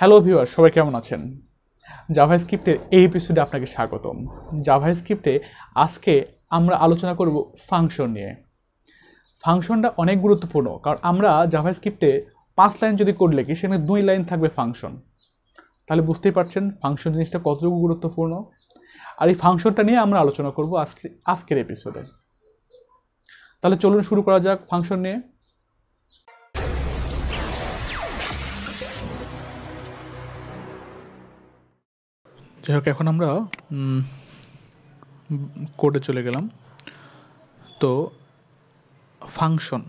hello viewer সবাই কেমন আছেন স্ক্রিপ্টের এই এপিসোডে আপনাকে স্বাগতম স্ক্রিপ্টে আজকে আমরা আলোচনা করব ফাংশন নিয়ে ফাংশনটা অনেক গুরুত্বপূর্ণ কারণ আমরা স্ক্রিপ্টে পাঁচ লাইন যদি কোড লিখি সেখানে দুই লাইন থাকবে ফাংশন তাহলে বুঝতেই পারছেন ফাংশন জিনিসটা কতটুকু গুরুত্বপূর্ণ আর এই ফাংশনটা নিয়ে আমরা আলোচনা করব আজকে আজকের এপিসোডে তাহলে চলুন শুরু করা যাক ফাংশন নিয়ে যাই হোক এখন আমরা কোডে চলে গেলাম তো ফাংশন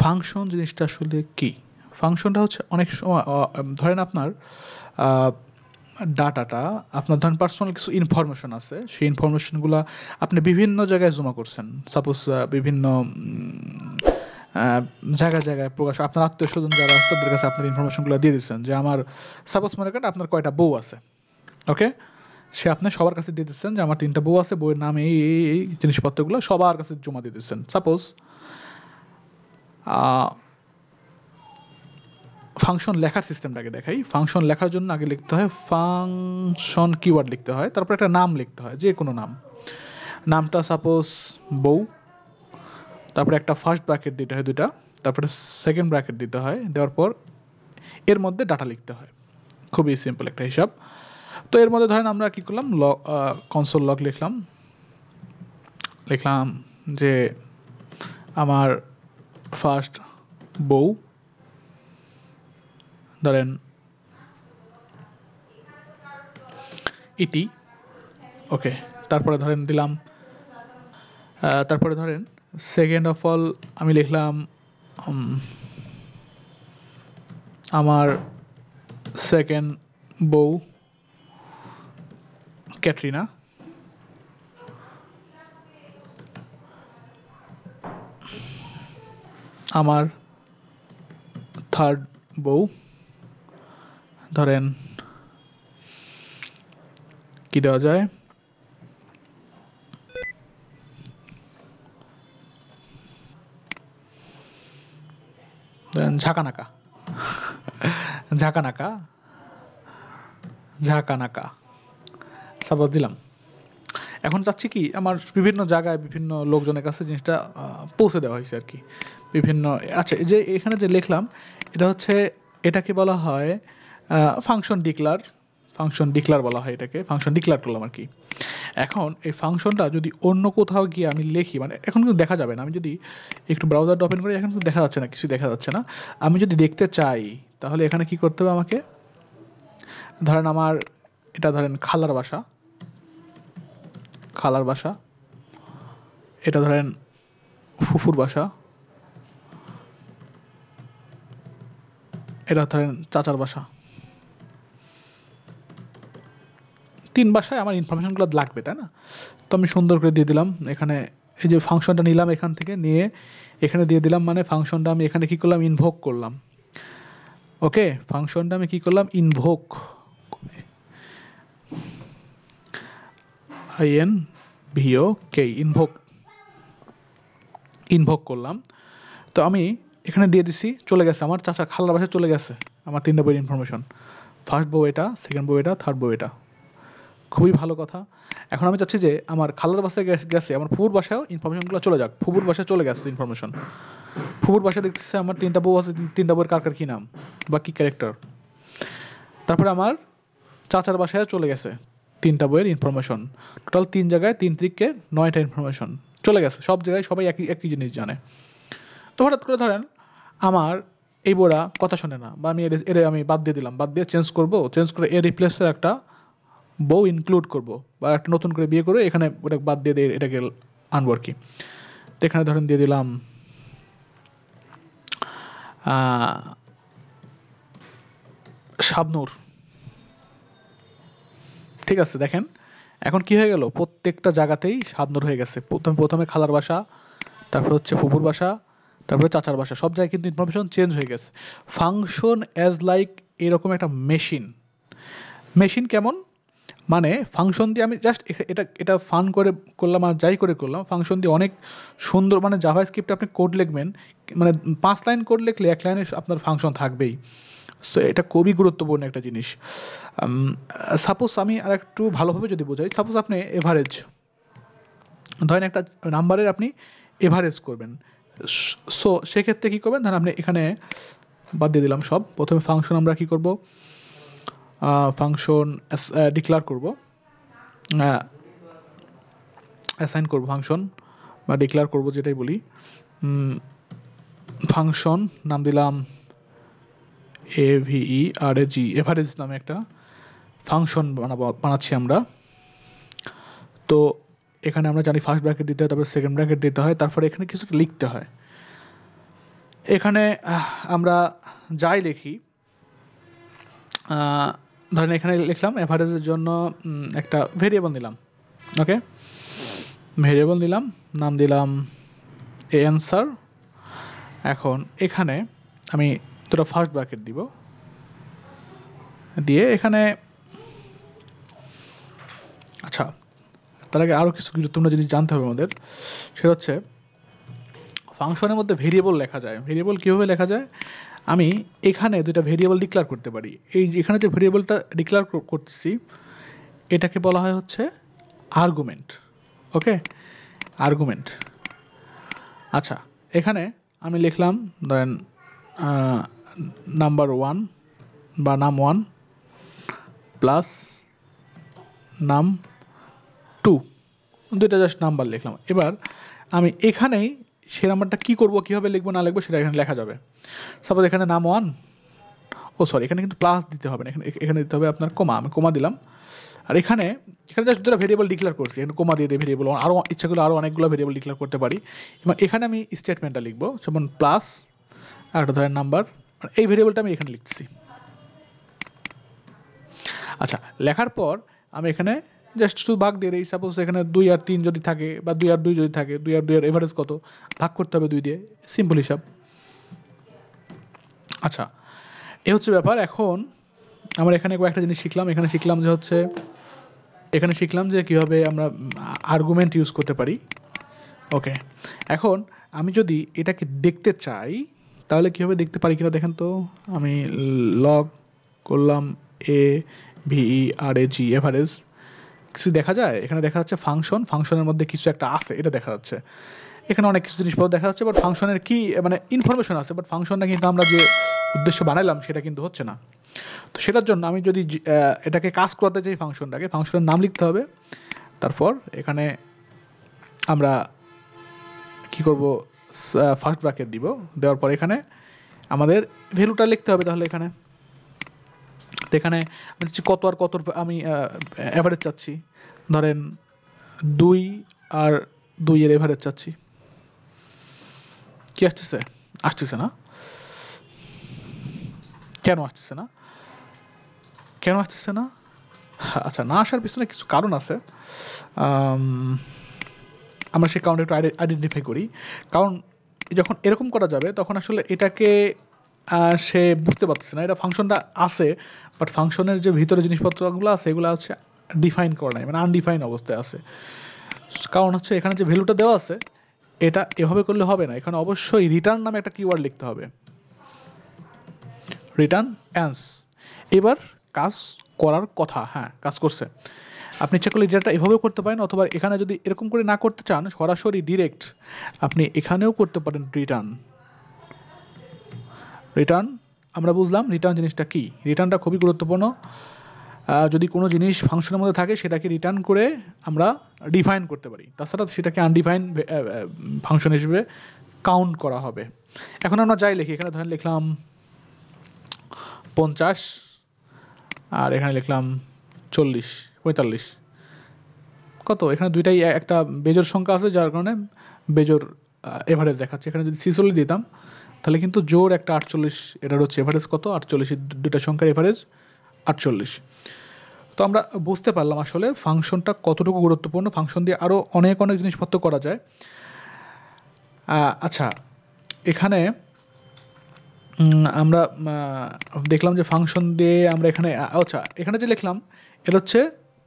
ফাংশন জিনিসটা আসলে কি ফাংশনটা হচ্ছে অনেক সময় ধরেন আপনার ডাটাটা আপনার ধরেন পার্সোনাল কিছু ইনফরমেশন আছে সেই ইনফরমেশনগুলো আপনি বিভিন্ন জায়গায় জমা করছেন সাপোজ বিভিন্ন জায়গায় জায়গায় প্রকাশ আপনার আত্মীয় স্বজন যারা আছে তাদের কাছে আপনার ইনফরমেশনগুলো দিয়ে দিচ্ছেন যে আমার সাপোজ মনে করেন আপনার কয়টা বউ আছে ওকে সে আপনি সবার কাছে দিয়ে দিচ্ছেন যে আমার তিনটা বউ আছে বউয়ের নামে এই এই এই জিনিসপত্রগুলো সবার কাছে জমা দিয়ে দিচ্ছেন সাপোজ ফাংশন লেখার সিস্টেমটাকে দেখাই ফাংশন লেখার জন্য আগে লিখতে হয় ফাংশন কিওয়ার্ড লিখতে হয় তারপর একটা নাম লিখতে হয় যে কোনো নাম নামটা সাপোজ বউ তারপরে একটা ফার্স্ট ব্র্যাকেট দিতে হয় দুটা তারপরে সেকেন্ড ব্র্যাকেট দিতে হয় দেওয়ার পর এর মধ্যে ডাটা লিখতে হয় খুবই সিম্পল একটা হিসাব তো এর মধ্যে ধরেন আমরা কী করলাম ল কনসোল লক লিখলাম লিখলাম যে আমার ফার্স্ট বউ ধরেন ইটি e ওকে তারপরে ধরেন দিলাম তারপরে ধরেন সেকেন্ড অফ অল আমি লিখলাম আমার সেকেন্ড বউ ক্যাটরিনা আমার থার্ড বউ ধরেন কি দেওয়া যায় ঝাঁকানাকা ঝাঁকানাকা ঝাঁকানাকা সাপোজ দিলাম এখন চাচ্ছি কি আমার বিভিন্ন জায়গায় বিভিন্ন লোকজনের কাছে জিনিসটা পৌঁছে দেওয়া হয়েছে আর কি বিভিন্ন আচ্ছা যে এখানে যে লিখলাম এটা হচ্ছে এটাকে বলা হয় ফাংশন ডিক্লার ফাংশন ডিক্লার বলা হয় এটাকে ফাংশন ডিক্লার করলাম আর কি এখন এই ফাংশনটা যদি অন্য কোথাও গিয়ে আমি লিখি মানে এখন কিন্তু দেখা যাবে না আমি যদি একটু ব্রাউজার ওপেন করি এখন কিন্তু দেখা যাচ্ছে না কিছু দেখা যাচ্ছে না আমি যদি দেখতে চাই তাহলে এখানে কি করতে হবে আমাকে ধরেন আমার এটা ধরেন খালার বাসা খালার বাসা এটা ধরেন ফুফুর বাসা এটা ধরেন চাচার বাসা তিন বাসায় আমার ইনফরমেশনগুলো লাগবে তাই না তো আমি সুন্দর করে দিয়ে দিলাম এখানে এই যে ফাংশনটা নিলাম এখান থেকে নিয়ে এখানে দিয়ে দিলাম মানে ফাংশনটা আমি এখানে কী করলাম ইনভোক করলাম ওকে ফাংশনটা আমি কী করলাম invoke I N V O K invoke invoke করলাম তো আমি এখানে দিয়ে দিছি চলে গেছে আমার চাচা খালার বাসায় চলে গেছে আমার তিনটা বইয়ের ইনফরমেশন ফার্স্ট বউ এটা সেকেন্ড বউ এটা থার্ড বউ এটা খুবই ভালো কথা এখন আমি চাচ্ছি যে আমার খালার বাসায় গেছে আমার ফুপুর বাসায়ও ইনফরমেশনগুলো চলে যাক ফুপুর বাসায় চলে গেছে ইনফরমেশন ফুপুর বাসায় দেখতেছে আমার তিনটা বউ আছে তিনটা বউয়ের কার কার কী নাম বা কী ক্যারেক্টার তারপরে আমার চাচার বাসায় চলে গেছে তিনটা বইয়ের ইনফরমেশন টোটাল তিন জায়গায় তিন ত্রিককে নয়টা ইনফরমেশন চলে গেছে সব জায়গায় সবাই একই একই জিনিস জানে তো হঠাৎ করে ধরেন আমার এই বইটা কথা শোনে না বা আমি এর আমি বাদ দিয়ে দিলাম বাদ দিয়ে চেঞ্জ করবো চেঞ্জ করে এর রিপ্লেসের একটা বউ ইনক্লুড করব বা একটা নতুন করে বিয়ে করে এখানে ওটা বাদ দিয়ে দিয়ে এটাকে আনবো আর কি তো এখানে ধরেন দিয়ে দিলাম সাবনুর ঠিক আছে দেখেন এখন কি হয়ে গেল প্রত্যেকটা জায়গাতেই সাবনুর হয়ে গেছে প্রথমে প্রথমে খালার বাসা তারপর হচ্ছে ফুপুর বাসা তারপরে চাচার বাসা সব জায়গায় কিন্তু ইনফরমেশন চেঞ্জ হয়ে গেছে ফাংশন অ্যাজ লাইক এরকম একটা মেশিন মেশিন কেমন মানে ফাংশন দিয়ে আমি জাস্ট এটা এটা ফান করে করলাম আর যাই করে করলাম ফাংশন দিয়ে অনেক সুন্দর মানে জাভা স্ক্রিপ্টে আপনি কোড লিখবেন মানে পাঁচ লাইন কোড লিখলে এক লাইনে আপনার ফাংশন থাকবেই তো এটা খুবই গুরুত্বপূর্ণ একটা জিনিস সাপোজ আমি আর একটু ভালোভাবে যদি বোঝাই সাপোজ আপনি এভারেজ ধরেন একটা নাম্বারের আপনি এভারেজ করবেন সো সেক্ষেত্রে কী করবেন ধরেন আপনি এখানে বাদ দিয়ে দিলাম সব প্রথমে ফাংশন আমরা কী করবো ফাংশন ডিক্লার করব অ্যাসাইন করব ফাংশন বা ডিক্লার করব যেটাই বলি ফাংশন নাম দিলাম এ ভিই আর এ জি এভারেজ নামে একটা ফাংশন বানাবো বানাচ্ছি আমরা তো এখানে আমরা জানি ফার্স্ট ব্র্যাকেট দিতে হয় তারপরে সেকেন্ড ব্র্যাকেট দিতে হয় তারপরে এখানে কিছু লিখতে হয় এখানে আমরা যাই লিখি ধরেন এখানে লিখলাম অ্যাভারেজের জন্য একটা ভেরিয়েবল নিলাম ওকে ভেরিয়েবল দিলাম নাম দিলাম এ অ্যান্সার এখন এখানে আমি দুটো ফার্স্ট ব্র্যাকেট দিব দিয়ে এখানে আচ্ছা তার আগে আরও কিছু গুরুত্বপূর্ণ জিনিস জানতে হবে আমাদের সে হচ্ছে ফাংশনের মধ্যে ভেরিয়েবল লেখা যায় ভেরিয়েবল কীভাবে লেখা যায় আমি এখানে দুইটা ভেরিয়েবল ডিক্লার করতে পারি এই এখানে যে ভেরিয়েবলটা ডিক্লার করতেছি এটাকে বলা হয় হচ্ছে আর্গুমেন্ট ওকে আর্গুমেন্ট আচ্ছা এখানে আমি লিখলাম ধরেন নাম্বার ওয়ান বা নাম ওয়ান প্লাস নাম টু দুইটা জাস্ট নাম্বার লিখলাম এবার আমি এখানেই সে নাম্বারটা কী করবো কীভাবে লিখবো না লিখবো সেটা এখানে লেখা যাবে সাপোজ এখানে নাম ওয়ান ও সরি এখানে কিন্তু প্লাস দিতে হবে না এখানে এখানে দিতে হবে আপনার কোমা আমি কোমা দিলাম আর এখানে এখানে জাস্ট দুটো ভেরিয়েবল ডিক্লেয়ার করছি এখানে কোমা দিয়ে দিয়ে ভেরিয়েবল আরও ইচ্ছা করলে আরও অনেকগুলো ভেরিয়েবল ডিক্লেয়ার করতে পারি এবং এখানে আমি স্টেটমেন্টটা লিখবো যেমন প্লাস আর একটা ধরেন নাম্বার আর এই ভেরিয়েবলটা আমি এখানে লিখছি আচ্ছা লেখার পর আমি এখানে জাস্ট শুধু ভাগ দিয়ে দেই সাপোজ এখানে দুই আর তিন যদি থাকে বা দুই আর দুই যদি থাকে দুই আর দুই আর এভারেজ কত ভাগ করতে হবে দুই দিয়ে সিম্পল হিসাব আচ্ছা এ হচ্ছে ব্যাপার এখন আমরা এখানে কয়েকটা জিনিস শিখলাম এখানে শিখলাম যে হচ্ছে এখানে শিখলাম যে কীভাবে আমরা আর্গুমেন্ট ইউজ করতে পারি ওকে এখন আমি যদি এটাকে দেখতে চাই তাহলে কীভাবে দেখতে পারি কিনা দেখেন তো আমি লগ করলাম এ ভিই আর এ জি এভারেজ কিছু দেখা যায় এখানে দেখা যাচ্ছে ফাংশন ফাংশনের মধ্যে কিছু একটা আছে এটা দেখা যাচ্ছে এখানে অনেক কিছু জিনিসপত্র দেখা যাচ্ছে বাট ফাংশনের কি মানে ইনফরমেশন আছে বাট ফাংশনটা কিন্তু আমরা যে উদ্দেশ্য বানাইলাম সেটা কিন্তু হচ্ছে না তো সেটার জন্য আমি যদি এটাকে কাজ করাতে চাই ফাংশনটাকে ফাংশনের নাম লিখতে হবে তারপর এখানে আমরা কি করব ফার্স্ট ব্র্যাকেট দিব দেওয়ার পর এখানে আমাদের ভ্যালুটা লিখতে হবে তাহলে এখানে তো এখানে কত আর কত আমি অ্যাভারেজ চাচ্ছি ধরেন দুই আর দুইয়ের এভারেজ চাচ্ছি কি আসতেছে আসতেছে না কেন আসতেছে না কেন আসতেছে না আচ্ছা না আসার পিছনে কিছু কারণ আছে আমরা সেই কারণটা একটু আইডেন্টিফাই করি কারণ যখন এরকম করা যাবে তখন আসলে এটাকে সে বুঝতে পারছে না এটা ফাংশনটা আছে বাট ফাংশনের যে ভিতরে জিনিসপত্রগুলো আছে এগুলো হচ্ছে ডিফাইন করা নাই মানে আনডিফাইন অবস্থায় আছে কারণ হচ্ছে এখানে যে ভ্যালুটা দেওয়া আছে এটা এভাবে করলে হবে না এখানে অবশ্যই রিটার্ন নামে একটা কিওয়ার্ড লিখতে হবে রিটার্ন অ্যান্স এবার কাজ করার কথা হ্যাঁ কাজ করছে আপনি ইচ্ছা করলে ডেটা এভাবেও করতে পারেন অথবা এখানে যদি এরকম করে না করতে চান সরাসরি ডিরেক্ট আপনি এখানেও করতে পারেন রিটার্ন রিটার্ন আমরা বুঝলাম রিটার্ন জিনিসটা কি রিটার্নটা খুবই গুরুত্বপূর্ণ যদি কোনো জিনিস ফাংশনের মধ্যে থাকে সেটাকে রিটার্ন করে আমরা ডিফাইন করতে পারি তাছাড়া সেটাকে আনডিফাইন ফাংশন হিসেবে কাউন্ট করা হবে এখন আমরা যাই লিখি এখানে ধরেন লিখলাম পঞ্চাশ আর এখানে লিখলাম চল্লিশ পঁয়তাল্লিশ কত এখানে দুইটাই একটা বেজোর সংখ্যা আছে যার কারণে বেজোর এভারেজ দেখাচ্ছে এখানে যদি সিসলি দিতাম তাহলে কিন্তু জোর একটা আটচল্লিশ এটার হচ্ছে এভারেজ কত আটচল্লিশ দুটা সংখ্যার এভারেজ আটচল্লিশ তো আমরা বুঝতে পারলাম আসলে ফাংশনটা কতটুকু গুরুত্বপূর্ণ ফাংশন দিয়ে আরও অনেক অনেক জিনিসপত্র করা যায় আচ্ছা এখানে আমরা দেখলাম যে ফাংশন দিয়ে আমরা এখানে আচ্ছা এখানে যে লিখলাম এটা হচ্ছে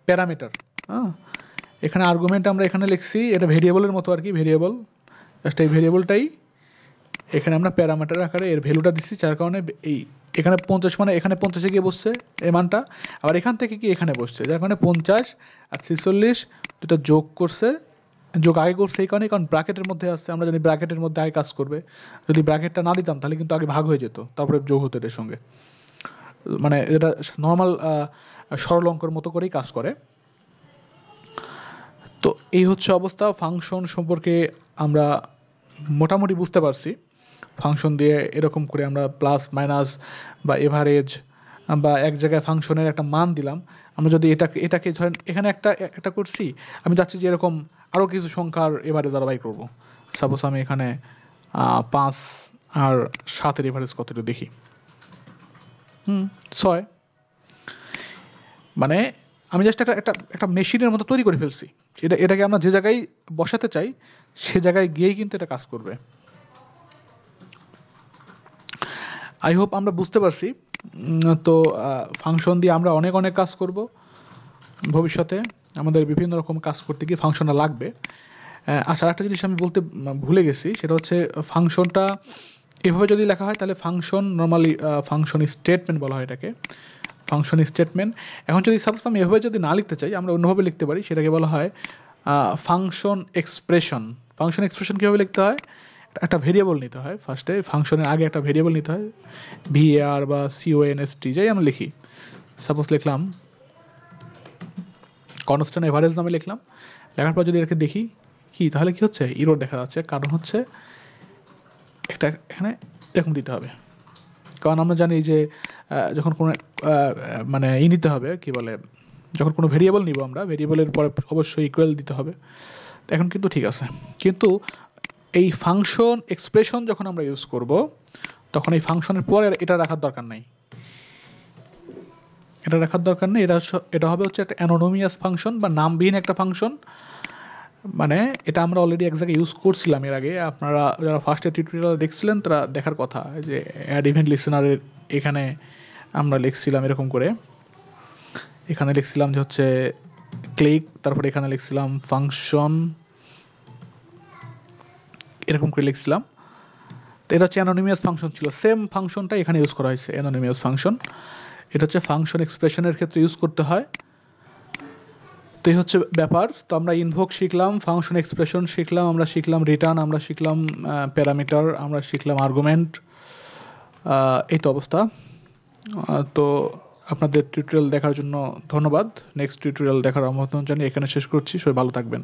প্যারামিটার হ্যাঁ এখানে আর্গুমেন্ট আমরা এখানে লিখছি এটা ভেরিয়েবলের মতো আর কি ভেরিয়েবল জাস্ট এই ভেরিয়েবলটাই এখানে আমরা প্যারামিটার আকারে এর ভ্যালুটা দিচ্ছি যার কারণে এই এখানে পঞ্চাশ মানে এখানে পঞ্চাশে গিয়ে বসছে এই মানটা আবার এখান থেকে কি এখানে বসছে যার কারণে পঞ্চাশ আর ছেচল্লিশ দুটা যোগ করছে যোগ আগে করছে এই কারণে কারণ ব্র্যাকেটের মধ্যে আসছে আমরা জানি ব্র্যাকেটের মধ্যে আগে কাজ করবে যদি ব্র্যাকেটটা না দিতাম তাহলে কিন্তু আগে ভাগ হয়ে যেত তারপরে যোগ হতো এর সঙ্গে মানে এটা নর্মাল সরল অঙ্কের মতো করেই কাজ করে তো এই হচ্ছে অবস্থা ফাংশন সম্পর্কে আমরা মোটামুটি বুঝতে পারছি ফাংশন দিয়ে এরকম করে আমরা প্লাস মাইনাস বা এভারেজ বা এক জায়গায় ফাংশনের একটা মান দিলাম আমরা যদি এটাকে এটাকে ধরেন এখানে একটা একটা করছি আমি চাচ্ছি যে এরকম আরও কিছু সংখ্যার এভারেজ আরও বাই করবো সাপোজ আমি এখানে পাঁচ আর সাতের এভারেজ কতটা দেখি হুম ছয় মানে আমি জাস্ট একটা একটা একটা মেশিনের মতো তৈরি করে ফেলছি এটা এটাকে আমরা যে জায়গায় বসাতে চাই সে জায়গায় গিয়েই কিন্তু এটা কাজ করবে আই হোপ আমরা বুঝতে পারছি তো ফাংশন দিয়ে আমরা অনেক অনেক কাজ করব ভবিষ্যতে আমাদের বিভিন্ন রকম কাজ করতে গিয়ে ফাংশনটা লাগবে আচ্ছা একটা জিনিস আমি বলতে ভুলে গেছি সেটা হচ্ছে ফাংশনটা এভাবে যদি লেখা হয় তাহলে ফাংশন নর্মালি ফাংশন স্টেটমেন্ট বলা হয় এটাকে ফাংশন স্টেটমেন্ট এখন যদি সাপোজ আমি এভাবে যদি না লিখতে চাই আমরা অন্যভাবে লিখতে পারি সেটাকে বলা হয় ফাংশন এক্সপ্রেশন ফাংশন এক্সপ্রেশন কীভাবে লিখতে হয় একটা ভেরিয়েবল নিতে হয় ফার্স্টে ফাংশনের আগে একটা ভেরিয়েবল নিতে হয় ভিএআর বা সিওএনএসটি যাই আমি লিখি সাপোজ লিখলাম কনস্ট্যান্ট এভারেজ নামে লিখলাম লেখার পর যদি এটাকে দেখি কি তাহলে কি হচ্ছে ইরোর দেখা যাচ্ছে কারণ হচ্ছে একটা এখানে এরকম দিতে হবে কারণ আমরা জানি যে যখন কোনো মানে ই নিতে হবে কি বলে যখন কোনো ভেরিয়েবল নিব আমরা ভেরিয়েবলের পরে অবশ্যই ইকুয়াল দিতে হবে এখন কিন্তু ঠিক আছে কিন্তু এই ফাংশন এক্সপ্রেশন যখন আমরা ইউজ করব তখন এই ফাংশনের পরে এটা রাখার দরকার নাই এটা রাখার দরকার নেই এটা এটা হবে হচ্ছে একটা অ্যানোনোমিয়াস ফাংশন বা নামবিহীন একটা ফাংশন মানে এটা আমরা অলরেডি এক জায়গায় ইউজ করছিলাম এর আগে আপনারা যারা ফার্স্টে টিউটোরিয়াল দেখছিলেন তারা দেখার কথা যে অ্যাড ইভেন্ট লিসেনারের এখানে আমরা লিখছিলাম এরকম করে এখানে লিখছিলাম যে হচ্ছে ক্লিক তারপরে এখানে লিখছিলাম ফাংশন এরকম করে লিখছিলাম তো এটা হচ্ছে অ্যানোনিমিয়াস ফাংশন ছিল সেম ফাংশনটা এখানে ইউজ করা হয়েছে অ্যানোনিমিয়াস ফাংশন এটা হচ্ছে ফাংশন এক্সপ্রেশনের ক্ষেত্রে ইউজ করতে হয় তো এই হচ্ছে ব্যাপার তো আমরা ইনভোক শিখলাম ফাংশন এক্সপ্রেশন শিখলাম আমরা শিখলাম রিটার্ন আমরা শিখলাম প্যারামিটার আমরা শিখলাম আর্গুমেন্ট এই তো অবস্থা তো আপনাদের টিউটোরিয়াল দেখার জন্য ধন্যবাদ নেক্সট টিউটোরিয়াল দেখার আমন্ত্রণ জানিয়ে এখানে শেষ করছি সবাই ভালো থাকবেন